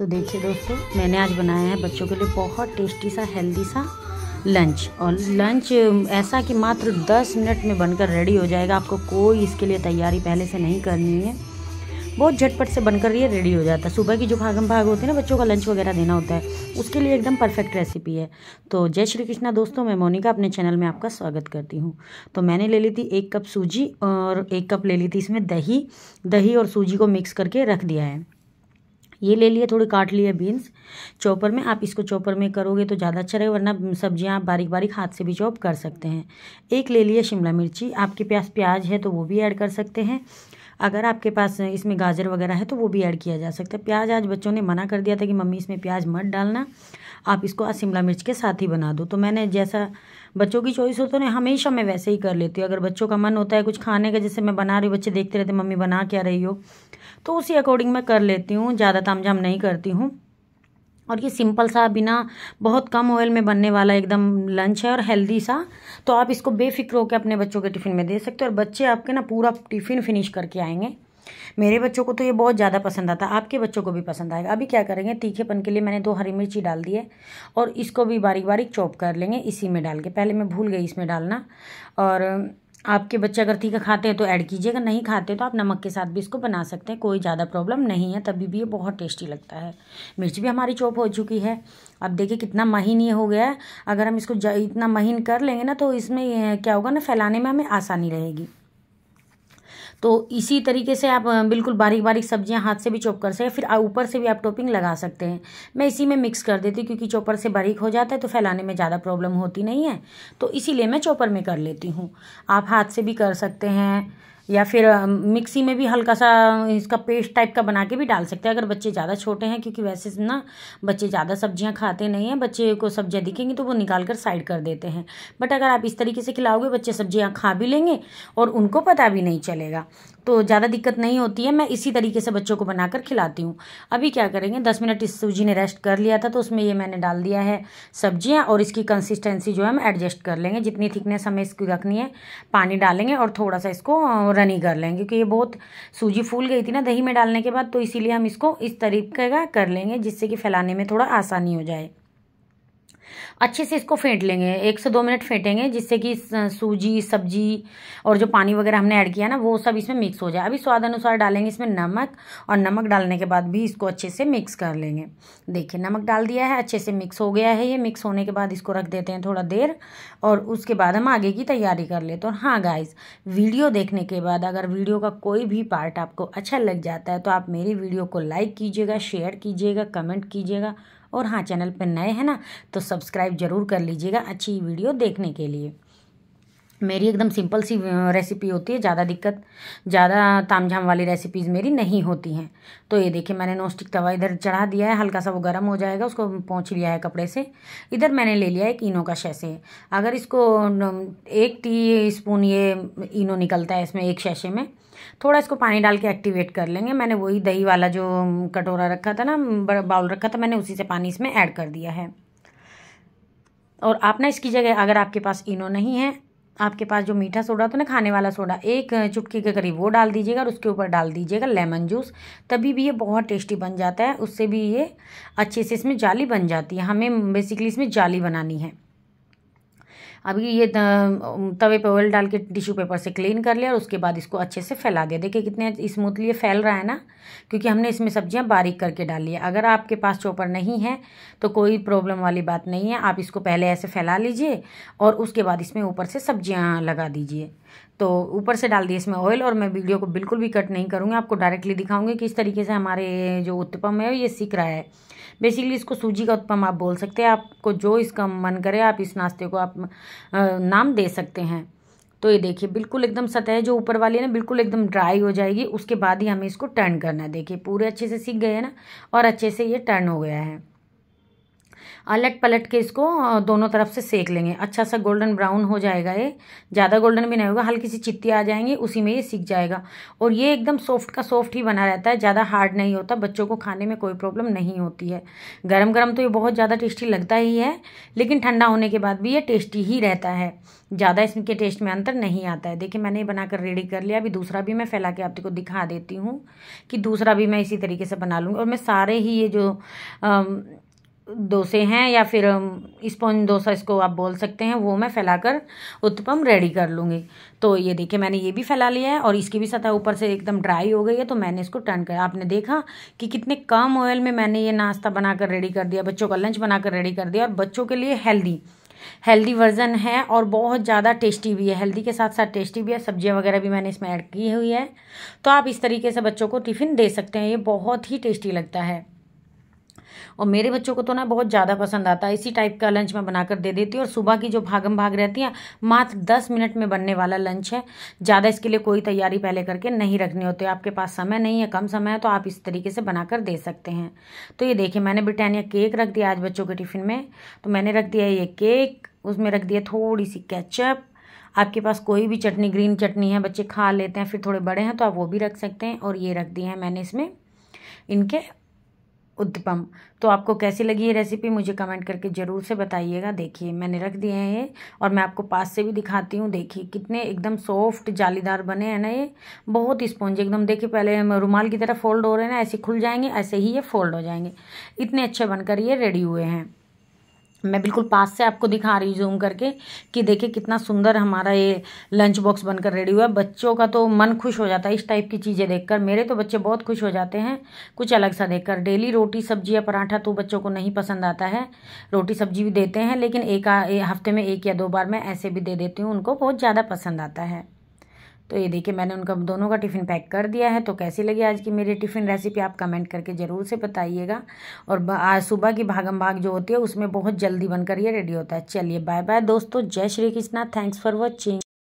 तो देखिए दोस्तों मैंने आज बनाया है बच्चों के लिए बहुत टेस्टी सा हेल्दी सा लंच और लंच ऐसा कि मात्र 10 मिनट में बनकर रेडी हो जाएगा आपको कोई इसके लिए तैयारी पहले से नहीं करनी है बहुत झटपट से बनकर ये रेडी हो जाता है सुबह की जो भागम भाग होती है ना बच्चों का लंच वगैरह देना होता है उसके लिए एकदम परफेक्ट रेसिपी है तो जय श्री कृष्णा दोस्तों मैं मोनिका अपने चैनल में आपका स्वागत करती हूँ तो मैंने ले ली थी एक कप सूजी और एक कप ले ली थी इसमें दही दही और सूजी को मिक्स करके रख दिया है ये ले लिए थोड़ी काट लिए बीन्स चॉपर में आप इसको चॉपर में करोगे तो ज़्यादा अच्छा रहेगा वरना सब्जियाँ आप बारीक बारीक हाथ से भी चॉप कर सकते हैं एक ले लिए शिमला मिर्ची आपके पास प्याज है तो वो भी ऐड कर सकते हैं अगर आपके पास इसमें गाजर वगैरह है तो वो भी ऐड किया जा सकता है प्याज आज बच्चों ने मना कर दिया था कि मम्मी इसमें प्याज मत डालना आप इसको आज शिमला मिर्च के साथ ही बना दो तो मैंने जैसा बच्चों की चॉइस हो तो ना हमेशा मैं वैसे ही कर लेती हूँ अगर बच्चों का मन होता है कुछ खाने का जैसे मैं बना रही हूँ बच्चे देखते रहते मम्मी बना क्या रही हो तो उसी अकॉर्डिंग मैं कर लेती हूँ ज़्यादा जाम नहीं करती हूँ और ये सिंपल सा बिना बहुत कम ऑयल में बनने वाला एकदम लंच है और हेल्दी सा तो आप इसको बेफिक्र होकर अपने बच्चों के टिफ़िन में दे सकते हो और बच्चे आपके ना पूरा टिफ़िन फिनिश करके आएंगे मेरे बच्चों को तो ये बहुत ज़्यादा पसंद आता आपके बच्चों को भी पसंद आएगा अभी क्या करेंगे तीखेपन के लिए मैंने दो हरी मिर्ची डाल दी है और इसको भी बारीक बारीक चॉप कर लेंगे इसी में डाल के पहले मैं भूल गई इसमें डालना और आपके बच्चे अगर तीखा खाते हैं तो ऐड कीजिएगा नहीं खाते तो आप नमक के साथ भी इसको बना सकते हैं कोई ज़्यादा प्रॉब्लम नहीं है तभी भी ये बहुत टेस्टी लगता है मिर्च भी हमारी चॉप हो चुकी है अब देखिए कितना महीन ये हो गया है अगर हम इसको इतना महीन कर लेंगे ना तो इसमें क्या होगा ना फैलाने में हमें आसानी रहेगी तो इसी तरीके से आप बिल्कुल बारीक बारीक सब्जियां हाथ से भी चॉप कर सकते हैं फिर ऊपर से भी आप टॉपिंग लगा सकते हैं मैं इसी में मिक्स कर देती हूँ क्योंकि चॉपर से बारीक हो जाता है तो फैलाने में ज़्यादा प्रॉब्लम होती नहीं है तो इसीलिए मैं चॉपर में कर लेती हूँ आप हाथ से भी कर सकते हैं या फिर मिक्सी में भी हल्का सा इसका पेस्ट टाइप का बना के भी डाल सकते हैं अगर बच्चे ज़्यादा छोटे हैं क्योंकि वैसे ना बच्चे ज़्यादा सब्जियां खाते नहीं हैं बच्चे को सब्जियां दिखेंगी तो वो निकाल कर साइड कर देते हैं बट अगर आप इस तरीके से खिलाओगे बच्चे सब्जियां खा भी लेंगे और उनको पता भी नहीं चलेगा तो ज़्यादा दिक्कत नहीं होती है मैं इसी तरीके से बच्चों को बनाकर खिलाती हूँ अभी क्या करेंगे दस मिनट इस सूजी ने रेस्ट कर लिया था तो उसमें ये मैंने डाल दिया है सब्जियाँ और इसकी कंसिस्टेंसी जो है हम एडजस्ट कर लेंगे जितनी थिकनेस हमें इसकी रखनी है पानी डालेंगे और थोड़ा सा इसको ज़्यादा नहीं कर लेंगे क्योंकि ये बहुत सूजी फूल गई थी ना दही में डालने के बाद तो इसीलिए हम इसको इस तरीके का कर लेंगे जिससे कि फैलाने में थोड़ा आसानी हो जाए अच्छे से इसको फेंट लेंगे एक से दो मिनट फेंटेंगे जिससे कि सूजी सब्जी और जो पानी वगैरह हमने ऐड किया ना वो सब इसमें मिक्स हो जाए अभी स्वाद अनुसार डालेंगे इसमें नमक और नमक डालने के बाद भी इसको अच्छे से मिक्स कर लेंगे देखिए नमक डाल दिया है अच्छे से मिक्स हो गया है ये मिक्स होने के बाद इसको रख देते हैं थोड़ा देर और उसके बाद हम आगे की तैयारी कर लेते हैं और हाँ गाइज वीडियो देखने के बाद अगर वीडियो का कोई भी पार्ट आपको अच्छा लग जाता है तो आप मेरी वीडियो को लाइक कीजिएगा शेयर कीजिएगा कमेंट कीजिएगा और हाँ चैनल पर नए हैं ना तो सब्सक्राइब जरूर कर लीजिएगा अच्छी वीडियो देखने के लिए मेरी एकदम सिंपल सी रेसिपी होती है ज़्यादा दिक्कत ज़्यादा ताम झाम वाली रेसिपीज़ मेरी नहीं होती हैं तो ये देखिए मैंने नॉस्टिक तवा इधर चढ़ा दिया है हल्का सा वो गर्म हो जाएगा उसको पहुँच लिया है कपड़े से इधर मैंने ले लिया है एक इनो का शैसे अगर इसको एक टी स्पून ये इनो निकलता है इसमें एक शैसे में थोड़ा इसको पानी डाल के एक्टिवेट कर लेंगे मैंने वही दही वाला जो कटोरा रखा था ना बाउल रखा था मैंने उसी से पानी इसमें ऐड कर दिया है और आप ना इसकी जगह अगर आपके पास इनो नहीं है आपके पास जो मीठा सोडा होता तो है ना खाने वाला सोडा एक चुटकी के करीब वो डाल दीजिएगा और उसके ऊपर डाल दीजिएगा लेमन जूस तभी भी ये बहुत टेस्टी बन जाता है उससे भी ये अच्छे से इसमें जाली बन जाती है हमें बेसिकली इसमें जाली बनानी है अभी ये तवे पे ऑयल डाल के टिश्यू पेपर से क्लीन कर लिया और उसके बाद इसको अच्छे से फैला दिया देखिए कितने स्मूथली फैल रहा है ना क्योंकि हमने इसमें सब्जियां बारीक करके डाल लिया अगर आपके पास चॉपर नहीं है तो कोई प्रॉब्लम वाली बात नहीं है आप इसको पहले ऐसे फैला लीजिए और उसके बाद इसमें ऊपर से सब्जियाँ लगा दीजिए तो ऊपर से डाल दिए इसमें ऑयल और मैं वीडियो को बिल्कुल भी कट नहीं करूँगी आपको डायरेक्टली दिखाऊंगी किस तरीके से हमारे जो उत्पम है ये सीख रहा है बेसिकली इसको सूजी का उत्पम आप बोल सकते हैं आपको जो इसका मन करे आप इस नाश्ते को आप नाम दे सकते हैं तो ये देखिए बिल्कुल एकदम सतह जो ऊपर वाली है ना बिल्कुल एकदम ड्राई हो जाएगी उसके बाद ही हमें इसको टर्न करना है देखिए पूरे अच्छे से सीख गए हैं ना और अच्छे से ये टर्न हो गया है अलट पलट के इसको दोनों तरफ से सेक लेंगे अच्छा सा गोल्डन ब्राउन हो जाएगा ये ज़्यादा गोल्डन भी नहीं होगा हल्की सी चित्ती आ जाएंगी उसी में ये सीख जाएगा और ये एकदम सॉफ्ट का सॉफ्ट ही बना रहता है ज़्यादा हार्ड नहीं होता बच्चों को खाने में कोई प्रॉब्लम नहीं होती है गर्म गर्म तो ये बहुत ज़्यादा टेस्टी लगता ही है लेकिन ठंडा होने के बाद भी ये टेस्टी ही रहता है ज़्यादा इसके टेस्ट में अंतर नहीं आता है देखिए मैंने ये बनाकर रेडी कर लिया अभी दूसरा भी मैं फैला के आपको दिखा देती हूँ कि दूसरा भी मैं इसी तरीके से बना लूँगी और मैं सारे ही ये जो आ, डोसे हैं या फिर स्पॉन्ज डोसा इसको आप बोल सकते हैं वो मैं फैलाकर उत्पम रेडी कर लूँगी तो ये देखिए मैंने ये भी फैला लिया है और इसकी भी सतह ऊपर से एकदम ड्राई हो गई है तो मैंने इसको टर्न कर आपने देखा कि कितने कम ऑयल में मैंने ये नाश्ता बनाकर रेडी कर दिया बच्चों का लंच बनाकर रेडी कर दिया और बच्चों के लिए हेल्दी हेल्दी वर्जन है और बहुत ज़्यादा टेस्टी भी है हेल्दी के साथ साथ टेस्टी भी है सब्जियाँ वगैरह भी मैंने इसमें ऐड की हुई है तो आप इस तरीके से बच्चों को टिफ़िन दे सकते हैं ये बहुत ही टेस्टी लगता है और मेरे बच्चों को तो ना बहुत ज़्यादा पसंद आता है इसी टाइप का लंच मैं बनाकर दे देती हूँ और सुबह की जो भागम भाग रहती है मात्र दस मिनट में बनने वाला लंच है ज़्यादा इसके लिए कोई तैयारी पहले करके नहीं रखनी होती आपके पास समय नहीं है कम समय है तो आप इस तरीके से बनाकर दे सकते हैं तो ये देखिए मैंने ब्रिटानिया केक रख दिया आज बच्चों के टिफ़िन में तो मैंने रख दिया ये केक उसमें रख दिया थोड़ी सी कैचअप आपके पास कोई भी चटनी ग्रीन चटनी है बच्चे खा लेते हैं फिर थोड़े बड़े हैं तो आप वो भी रख सकते हैं और ये रख दिए हैं मैंने इसमें इनके उत्पम तो आपको कैसी लगी ये रेसिपी मुझे कमेंट करके ज़रूर से बताइएगा देखिए मैंने रख दिए हैं ये और मैं आपको पास से भी दिखाती हूँ देखिए कितने एकदम सॉफ्ट जालीदार बने हैं ना ये बहुत स्पॉन्ज एकदम देखिए पहले हम रुमाल की तरह फोल्ड हो रहे हैं ना ऐसे खुल जाएंगे ऐसे ही ये फोल्ड हो जाएंगे इतने अच्छे बनकर ये रेडी हुए हैं मैं बिल्कुल पास से आपको दिखा रही जूम करके कि देखिए कितना सुंदर हमारा ये लंच बॉक्स बनकर रेडी हुआ है बच्चों का तो मन खुश हो जाता है इस टाइप की चीज़ें देखकर मेरे तो बच्चे बहुत खुश हो जाते हैं कुछ अलग सा देखकर डेली रोटी सब्जी या पराठा तो बच्चों को नहीं पसंद आता है रोटी सब्जी भी देते हैं लेकिन एक हफ्ते में एक या दो बार मैं ऐसे भी दे देती हूँ उनको बहुत ज़्यादा पसंद आता है तो ये देखिए मैंने उनका दोनों का टिफ़िन पैक कर दिया है तो कैसी लगी आज की मेरी टिफ़िन रेसिपी आप कमेंट करके ज़रूर से बताइएगा और आज सुबह की भागम भाग जो होती है उसमें बहुत जल्दी बनकर ये रेडी होता है चलिए बाय बाय दोस्तों जय Shri Krishna thanks for watching